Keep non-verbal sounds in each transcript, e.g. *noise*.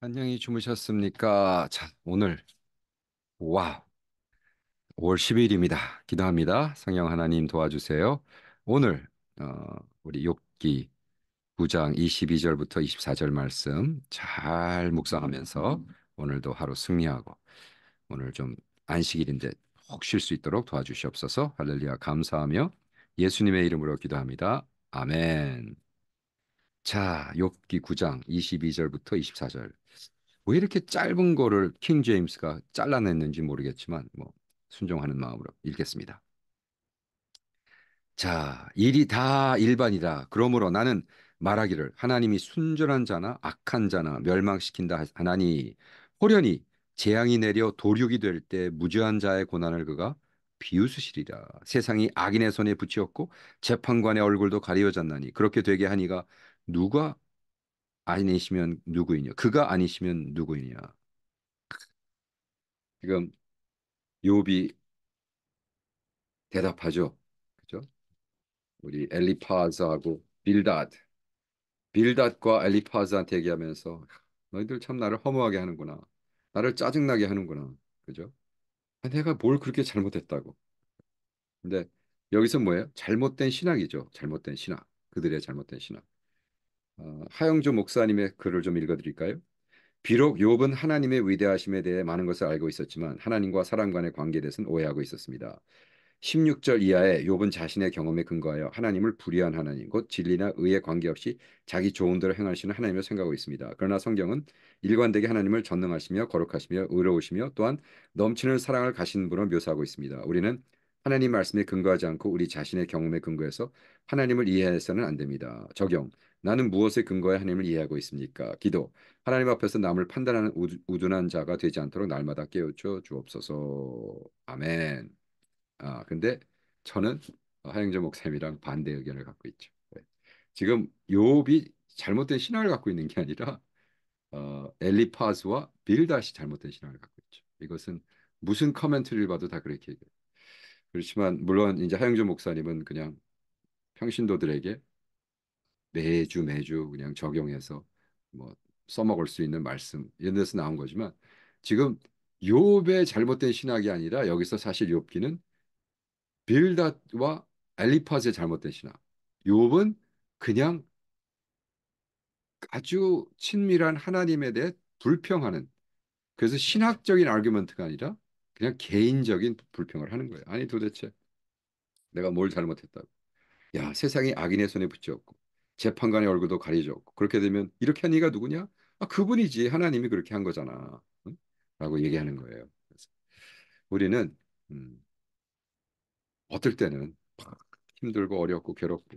안녕히 주무셨습니까? 자, 오늘 와 5월 10일입니다. 기도합니다. 성령 하나님 도와주세요. 오늘 어, 우리 욥기 9장 22절부터 24절 말씀 잘 묵상하면서 오늘도 하루 승리하고 오늘 좀 안식일인데 혹쉴수 있도록 도와주시옵소서. 할렐루야 감사하며 예수님의 이름으로 기도합니다. 아멘. 자, 욥기 9장 22절부터 24절. 왜 이렇게 짧은 거를 킹 제임스가 잘라냈는지 모르겠지만 뭐 순종하는 마음으로 읽겠습니다. 자, 일이 다 일반이다. 그러므로 나는 말하기를 하나님이 순전한 자나 악한 자나 멸망시킨다 하나니 호련히 재앙이 내려 도륙이 될 때 무죄한 자의 고난을 그가 비웃으시리라. 세상이 악인의 손에 붙이었고 재판관의 얼굴도 가려졌나니 그렇게 되게 하니가 누가 아니시면 누구이냐? 그가 아니시면 누구이냐? 지금 요비 대답하죠. 그죠? 우리 엘리파즈하고 빌닷. 빌닷과 엘리파즈한테 얘기하면서 너희들 참 나를 허무하게 하는구나. 나를 짜증나게 하는구나. 그죠? 내가 뭘 그렇게 잘못했다고. 근데 여기서 뭐예요? 잘못된 신학이죠. 잘못된 신학. 그들의 잘못된 신학. 어, 하영조 목사님의 글을 좀 읽어드릴까요? 비록 욥은 하나님의 위대하심에 대해 많은 것을 알고 있었지만 하나님과 사람 간의 관계에 대해서는 오해하고 있었습니다. 16절 이하에 욥은 자신의 경험에 근거하여 하나님을 불의한 하나님, 곧 진리나 의에 관계없이 자기 좋은 대로 행하시는 하나님을 생각하고 있습니다. 그러나 성경은 일관되게 하나님을 전능하시며 거룩하시며 의로우시며 또한 넘치는 사랑을 가신 분을 묘사하고 있습니다. 우리는 하나님 말씀에 근거하지 않고 우리 자신의 경험에 근거해서 하나님을 이해해서는 안 됩니다. 적용. 나는 무엇에 근거해 하나님을 이해하고 있습니까? 기도. 하나님 앞에서 남을 판단하는 우둔한 자가 되지 않도록 날마다 깨우쳐 주옵소서. 아멘. 아, 근데 저는 어, 하영조 목사님이랑 반대 의견을 갖고 있죠. 네. 지금 요업이 잘못된 신앙을 갖고 있는 게 아니라 어, 엘리파스와 빌다시 잘못된 신앙을 갖고 있죠. 이것은 무슨 커멘트를 봐도 다 그렇게 얘기해요. 그렇지만 물론 이제 하영준 목사님은 그냥 평신도들에게 매주 매주 그냥 적용해서 뭐 써먹을 수 있는 말씀 이런 데서 나온 거지만 지금 욥의 잘못된 신학이 아니라 여기서 사실 욥기는 빌닷와 엘리파스의 잘못된 신학 욥은 그냥 아주 친밀한 하나님에 대해 불평하는 그래서 신학적인 아규먼트가 아니라 그냥 개인적인 불평을 하는 거예요. 아니 도대체 내가 뭘 잘못했다고. 야 세상이 악인의 손에 붙였고 재판관의 얼굴도 가리졌고 그렇게 되면 이렇게 한 이가 누구냐? 아 그분이지 하나님이 그렇게 한 거잖아. 응? 라고 얘기하는 거예요. 그래서 우리는 음, 어떨 때는 힘들고 어렵고 괴롭고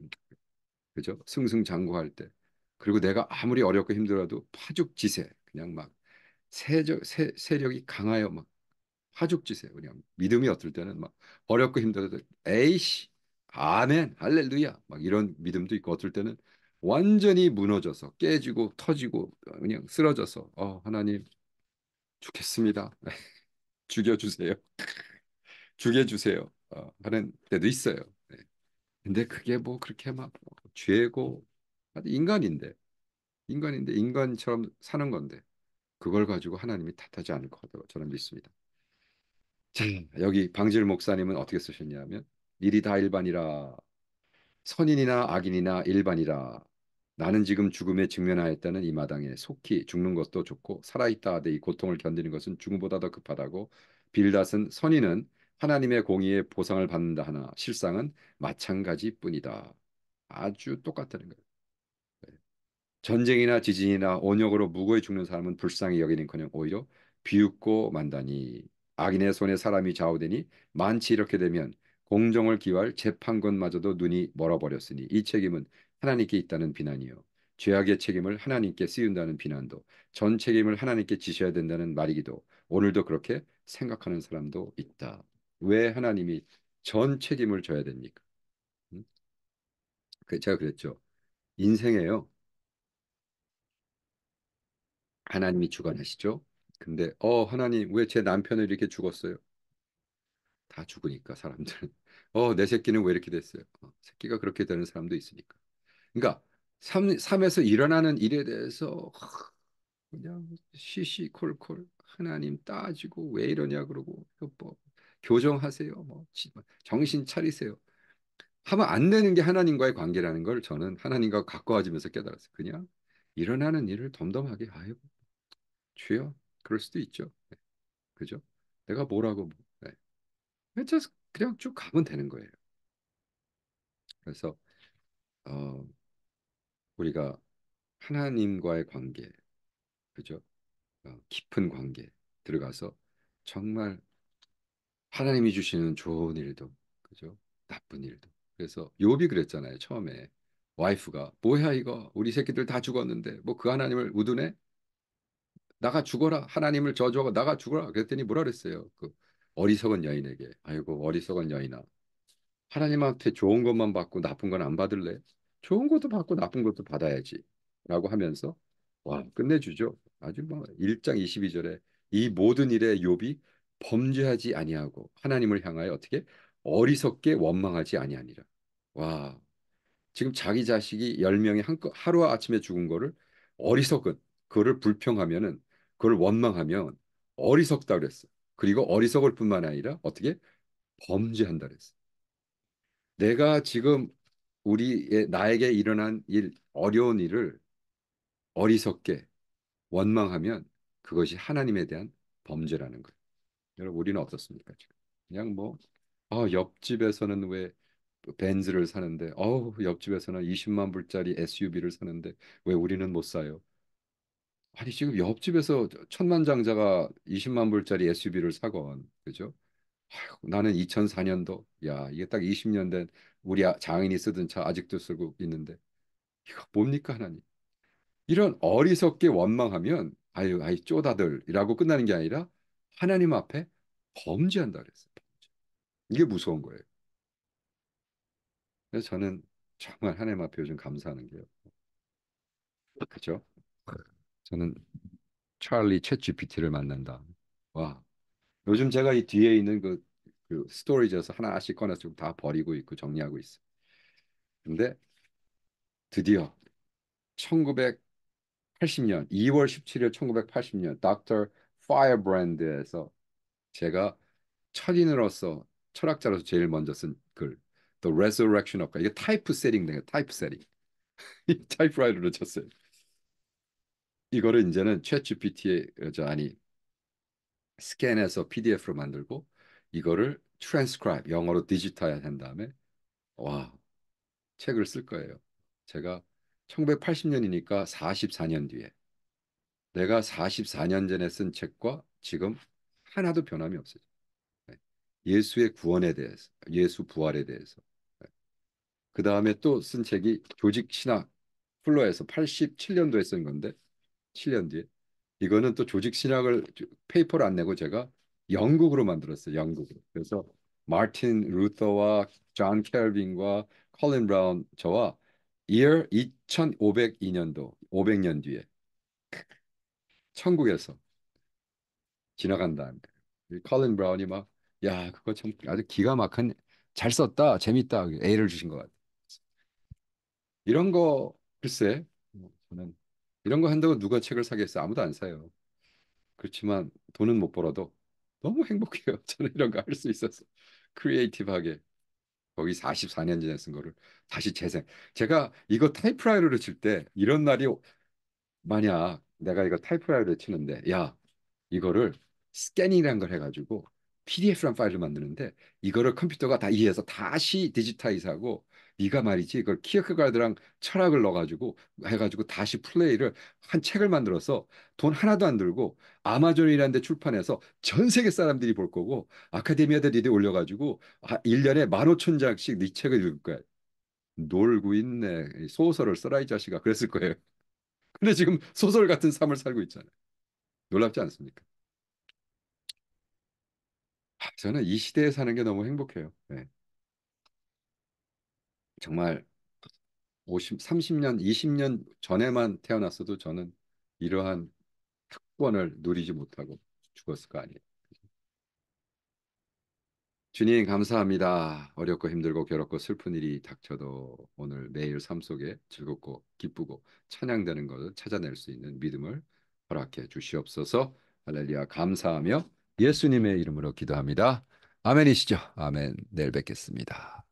그죠? 승승장구할 때 그리고 내가 아무리 어렵고 힘들어도 파죽지세 그냥 막 세력, 세, 세력이 강하여 막 파죽지세요. 그냥 믿음이 어떨 때는 막 어렵고 힘들어도 에이씨 아멘 할렐루야 막 이런 믿음도 있고 어떨 때는 완전히 무너져서 깨지고 터지고 그냥 쓰러져서 어 하나님 죽겠습니다. *laughs* 죽여주세요. *laughs* 죽여주세요. 어, 하는 때도 있어요. 네. 근데 그게 뭐 그렇게 막 죄고 인간인데 인간인데 인간처럼 사는 건데 그걸 가지고 하나님이 탓하지 않을 거라고 저는 믿습니다. 자, 여기 방질 목사님은 어떻게 쓰셨냐면 일이 다 일반이라 선인이나 악인이나 일반이라 나는 지금 죽음에 직면하였다는 이 마당에 속히 죽는 것도 좋고 살아있다 하되 이 고통을 견디는 것은 죽음보다 더 급하다고 빌닷은 선인은 하나님의 공의에 보상을 받는다 하나 실상은 마찬가지뿐이다. 아주 똑같다는 거예요. 네. 전쟁이나 지진이나 온역으로 무고히 죽는 사람은 불쌍히 여기는커녕 오히려 비웃고 만다니 악인의 손에 사람이 좌우되니 만치 이렇게 되면 공정을 기할 재판권마저도 눈이 멀어버렸으니 이 책임은 하나님께 있다는 비난이요 죄악의 책임을 하나님께 쓰운다는 비난도 전 책임을 하나님께 지셔야 된다는 말이기도 오늘도 그렇게 생각하는 사람도 있다. 왜 하나님이 전 책임을 져야 됩니까? 음? 그 제가 그랬죠. 인생에요. 하나님이 주관하시죠. 근데 어 하나님 왜 제 남편을 이렇게 죽었어요? 다 죽으니까 사람들은 *laughs* 어내 새끼는 왜 이렇게 됐어요? 어, 새끼가 그렇게 되는 사람도 있으니까. 그러니까 삶, 삶에서 일어나는 일에 대해서 그냥 시시콜콜 하나님 따지고 왜 이러냐 그러고 뭐 교정하세요 뭐, 뭐 정신 차리세요 하면 안 되는 게 하나님과의 관계라는 걸 저는 하나님과 가까워지면서 깨달았어요 그냥 일어나는 일을 덤덤하게 아고 주여 그럴 수도 있죠. 네. 그죠? 내가 뭐라고 뭐, 네. 그냥 쭉 가면 되는 거예요. 그래서 어, 우리가 하나님과의 관계, 그죠? 어, 깊은 관계 들어가서 정말 하나님이 주시는 좋은 일도, 그죠? 나쁜 일도. 그래서 욥이 그랬잖아요. 처음에 와이프가 뭐야 이거 우리 새끼들 다 죽었는데 뭐 그 하나님을 우둔해? 나가 죽어라 하나님을 저주하고 나가 죽어라 그랬더니 뭐라 그랬어요 그 어리석은 여인에게 아이고 어리석은 여인아 하나님한테 좋은 것만 받고 나쁜 건 안 받을래 좋은 것도 받고 나쁜 것도 받아야지 라고 하면서 와 끝내주죠 아주 뭐 1장 22절에 이 모든 일에 욥이 범죄하지 아니하고 하나님을 향하여 어떻게 어리석게 원망하지 아니하니라 와 지금 자기 자식이 10명이 한 하루 아침에 죽은 거를 어리석은 그를 불평하면은 그걸 원망하면 어리석다 그랬어. 그리고 어리석을 뿐만 아니라 어떻게 범죄한다 그랬어. 내가 지금 우리 의 나에게 일어난 일 어려운 일을 어리석게 원망하면 그것이 하나님에 대한 범죄라는 거예요. 여러분 우리는 어떻습니까 지금? 그냥 뭐 아, 옆집에서는 왜 벤츠를 사는데 어우 옆집에서는 20만 불짜리 SUV를 사는데 왜 우리는 못 사요? 아니 지금 옆집에서 천만장자가 20만 불짜리 SUV를 사건 그죠? 아이고, 나는 2004년도 야 이게 딱 20년 된 우리 아, 장인이 쓰던 차 아직도 쓰고 있는데 이거 뭡니까 하나님? 이런 어리석게 원망하면 아유 아이 쪼다들이라고 끝나는 게 아니라 하나님 앞에 범죄한다 그랬어요. 이게 무서운 거예요. 그래서 저는 정말 하나님 앞에 요즘 감사하는 게요. 그렇죠? 저는 찰리 챗 GPT를 만난다. 와, 요즘 제가 이 뒤에 있는 그, 그 스토리지에서 하나씩 꺼내서 다 버리고 있고 정리하고 있어. 근데 드디어 1980년 2월 17일 1980년 닥터 파이어브랜드에서 제가 철인으로서 철학자로서 제일 먼저 쓴 글 The Resurrection of God 이게 타이프 세팅 된거 타이프 세팅. 타이프라이더로 쳤어요. 이거를 이제는 챗 GPT에 저 아니 스캔해서 PDF로 만들고 이거를 트랜스크라이브 영어로 디지털한 해야 다음에 와 책을 쓸 거예요. 제가 1980년이니까 44년 뒤에 내가 44년 전에 쓴 책과 지금 하나도 변함이 없어요. 네. 예수의 구원에 대해서, 예수 부활에 대해서. 네. 그 다음에 또 쓴 책이 조직 신학 플로에서 87년도에 쓴 건데 7년 뒤에 이거는 또 조직 신학을 페이퍼를 안 내고 제가 영국으로 만들었어요. 영국으로. 그래서 마틴 루터와 존 켈빈과 컬린 브라운 저와 year 2502년도 500년 뒤에 천국에서 지나간다. 컬린 브라운이 막 야 그거 참 아주 기가 막힌 잘 썼다 재밌다 A를 주신 것 같아. 요 이런 거 글쎄 뭐 저는 이런 거 한다고 누가 책을 사겠어? 아무도 안 사요. 그렇지만 돈은 못 벌어도 너무 행복해요. *laughs* 저는 이런 거 할 수 있어서 크리에이티브하게 거기 44년 전에 쓴 거를 다시 재생. 제가 이거 타이프라이터로 칠 때 이런 날이 만약 내가 이거 타이프라이터로 치는데 야 이거를 스캐닝이란 걸 해가지고 PDF란 파일을 만드는데 이거를 컴퓨터가 다 이해해서 다시 디지타이즈하고 네가 말이지 이걸 키어크가드랑 철학을 넣어가지고 해가지고 다시 플레이를 한 책을 만들어서 돈 하나도 안 들고 아마존이라는 데 출판해서 전 세계 사람들이 볼 거고 아카데미아드 리드 올려가지고 1년에1 5 0 0 0 장씩 네 책을 읽을 거야. 놀고 있네. 소설을 써라 이 자식아. 그랬을 거예요. *laughs* 근데 지금 소설 같은 삶을 살고 있잖아요. 놀랍지 않습니까? 아, 저는 이 시대에 사는 게 너무 행복해요. 네. 정말 50, 30년, 20년 전에만 태어났어도 저는 이러한 특권을 누리지 못하고 죽었을 거 아니에요. 주님 감사합니다. 어렵고 힘들고 괴롭고 슬픈 일이 닥쳐도 오늘 매일 삶 속에 즐겁고 기쁘고 찬양되는 것을 찾아낼 수 있는 믿음을 허락해 주시옵소서. 할렐루야 감사하며 예수님의 이름으로 기도합니다. 아멘이시죠. 아멘. 내일 뵙겠습니다.